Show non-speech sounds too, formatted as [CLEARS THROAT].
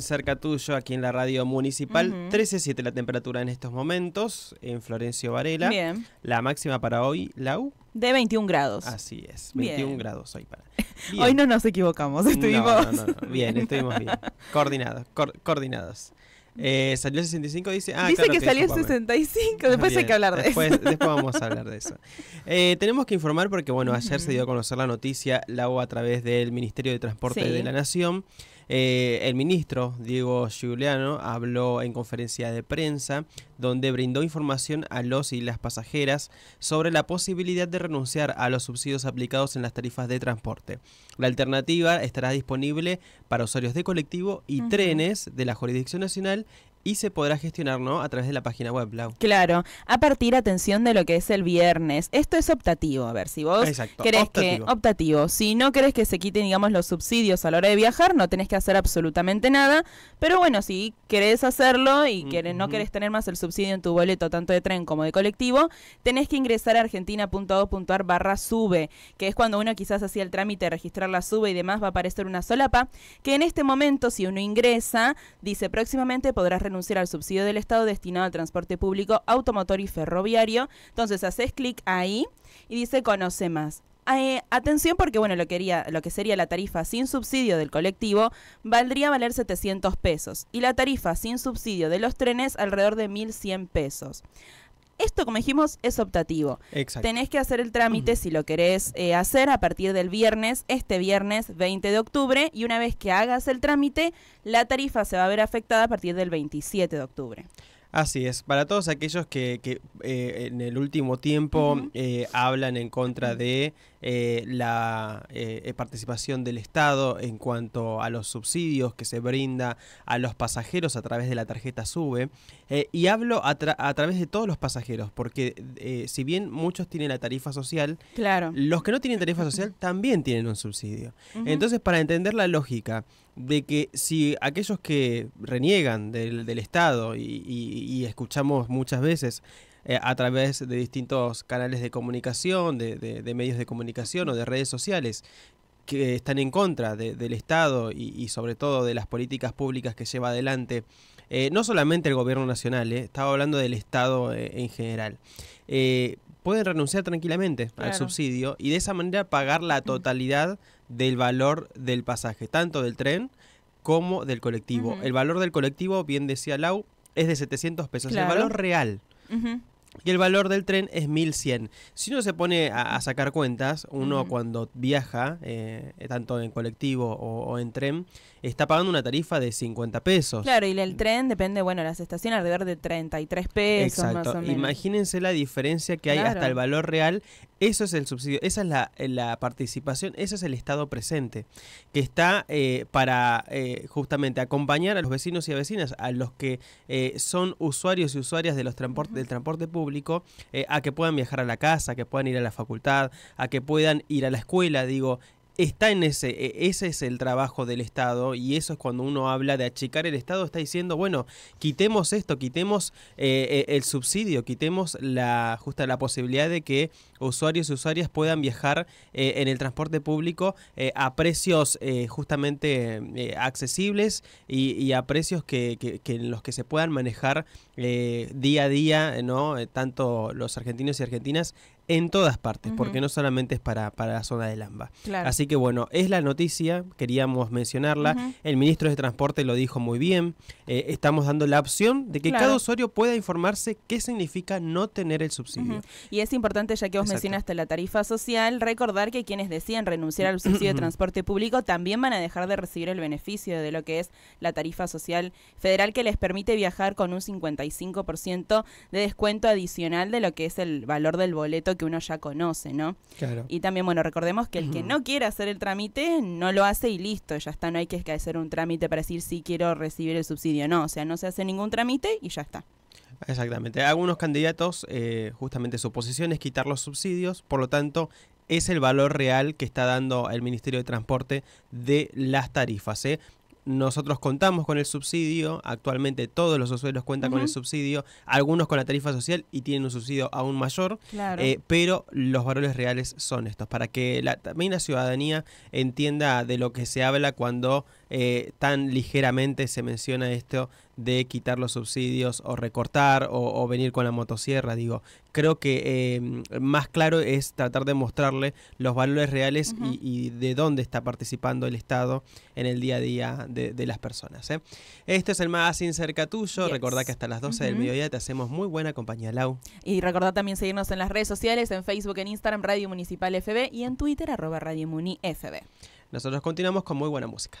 cerca tuyo, aquí en la radio municipal. 13.7 la temperatura en estos momentos, en Florencio Varela. La máxima para hoy, Lau. De 21 grados. Así es, 21 grados hoy para. [LAUGHS] Hoy no nos equivocamos, estuvimos. No, bien, estuvimos bien. Coordinados, coordinados. Eh, salió el 65, dice. Ah, dice que, salió el 65, después hay que hablar de eso. Después vamos a hablar de eso. Eh, tenemos que informar porque, bueno, ayer se dio a conocer la noticia, Lau, a través del Ministerio de Transporte de la Nación, eh, el ministro Diego Giuliano habló en conferencia de prensa donde brindó información a los y las pasajeras sobre la posibilidad de renunciar a los subsidios aplicados en las tarifas de transporte. La alternativa estará disponible para usuarios de colectivo y trenes de la jurisdicción nacional y se podrá gestionar ¿no? a través de la página web, Lau. Claro, a partir, atención, de lo que es el viernes. Esto es optativo, a ver, si vos crees que... Optativo. Si no querés que se quiten, digamos, los subsidios a la hora de viajar, no tenés que hacer absolutamente nada, pero bueno, si querés hacerlo y mm, no querés tener más el subsidio en tu boleto, tanto de tren como de colectivo, tenés que ingresar a argentina.gov.ar barra sube, que es cuando uno quizás hacía el trámite de registrar la sube y demás, va a aparecer una solapa, que en este momento, si uno ingresa, dice próximamente podrás anunciar al subsidio del Estado destinado al transporte público automotor y ferroviario. Entonces haces clic ahí y dice conoce más. Eh, atención porque bueno, lo, quería, lo que sería la tarifa sin subsidio del colectivo valdría valer 700 pesos y la tarifa sin subsidio de los trenes alrededor de 1.100 pesos. Esto, como dijimos, es optativo. Exacto. Tenés que hacer el trámite si lo querés eh, hacer a partir del viernes, este viernes 20 de octubre, y una vez que hagas el trámite, la tarifa se va a ver afectada a partir del 27 de octubre. Así es, para todos aquellos que, eh, en el último tiempo eh, hablan en contra de eh, la participación del Estado en cuanto a los subsidios que se brinda a los pasajeros a través de la tarjeta SUBE, y hablo a, través de todos los pasajeros, porque si bien muchos tienen la tarifa social, claro. los que no tienen tarifa social también tienen un subsidio. Entonces, para entender la lógica de que si aquellos que reniegan del, Estado y, escuchamos muchas veces eh, a través de distintos canales de comunicación, de, medios de comunicación o de redes sociales, que están en contra del Estado y, sobre todo de las políticas públicas que lleva adelante, eh, no solamente el gobierno nacional, eh, estaba hablando del Estado en general pueden renunciar tranquilamente al subsidio y de esa manera pagar la mm. totalidad del valor del pasaje, tanto del tren como del colectivo. El valor del colectivo, bien decía Lau, es de 700 pesos, el valor real. Y el valor del tren es 1100. Si uno se pone a, sacar cuentas, uno cuando viaja, eh, tanto en colectivo o, en tren, está pagando una tarifa de 50 pesos. Claro, y el tren depende, bueno, las estaciones alrededor de 33 pesos. Más Imagínense la diferencia que hay hasta el valor real. Eso es el subsidio, esa es la, participación, ese es el Estado presente, que está eh, para eh, justamente acompañar a los vecinos y a vecinas, a los que son usuarios y usuarias de los transportes, del transporte público público, eh, a que puedan viajar a la casa, a que puedan ir a la facultad, a que puedan ir a la escuela, digo, está en ese, e, ese es el trabajo del Estado y eso es cuando uno habla de achicar el Estado, está diciendo, bueno, quitemos esto, quitemos eh, e, el subsidio, quitemos la, justa, la posibilidad de que usuarios y usuarias puedan viajar eh, en el transporte público eh, a precios justamente accesibles y, a precios que, en los que se puedan manejar día a día, ¿no? tanto los argentinos y argentinas en todas partes, porque no solamente es para, la zona de AMBA. Así que bueno, es la noticia, queríamos mencionarla. El ministro de Transporte lo dijo muy bien. Eh, estamos dando la opción de que cada usuario pueda informarse qué significa no tener el subsidio. Y es importante, ya que vos mencionaste la tarifa social, recordar que quienes decían renunciar al subsidio de [CLEARS THROAT] transporte público también van a dejar de recibir el beneficio de lo que es la tarifa social federal que les permite viajar con un 55% de descuento adicional de lo que es el valor del boleto que uno ya conoce, ¿no? Claro. Y también, bueno, recordemos que el que no quiera hacer el trámite no lo hace y listo, ya está, no hay que hacer un trámite para decir si quiero recibir el subsidio, no, o sea, no se hace ningún trámite y ya está. Exactamente. Algunos candidatos, eh, justamente su posición es quitar los subsidios, por lo tanto, es el valor real que está dando el Ministerio de Transporte de las tarifas. ¿eh? nosotros contamos con el subsidio, actualmente todos los usuarios cuentan con el subsidio, algunos con la tarifa social y tienen un subsidio aún mayor, eh, pero los valores reales son estos, para que la, también la ciudadanía entienda de lo que se habla cuando eh, tan ligeramente se menciona esto de quitar los subsidios o recortar o, venir con la motosierra. Digo, creo que em, más claro es tratar de mostrarle los valores reales y, de dónde está participando el Estado en el día a día de, las personas. Este Esto es el más Cerca Tuyo. recordad Recordá que hasta las 12 del mediodía te hacemos muy buena compañía, Lau. Y recordá también seguirnos en las redes sociales, en Facebook, en Instagram, Radio Municipal FB y en Twitter, arroba Radio Muni FB. Nosotros continuamos con muy buena música.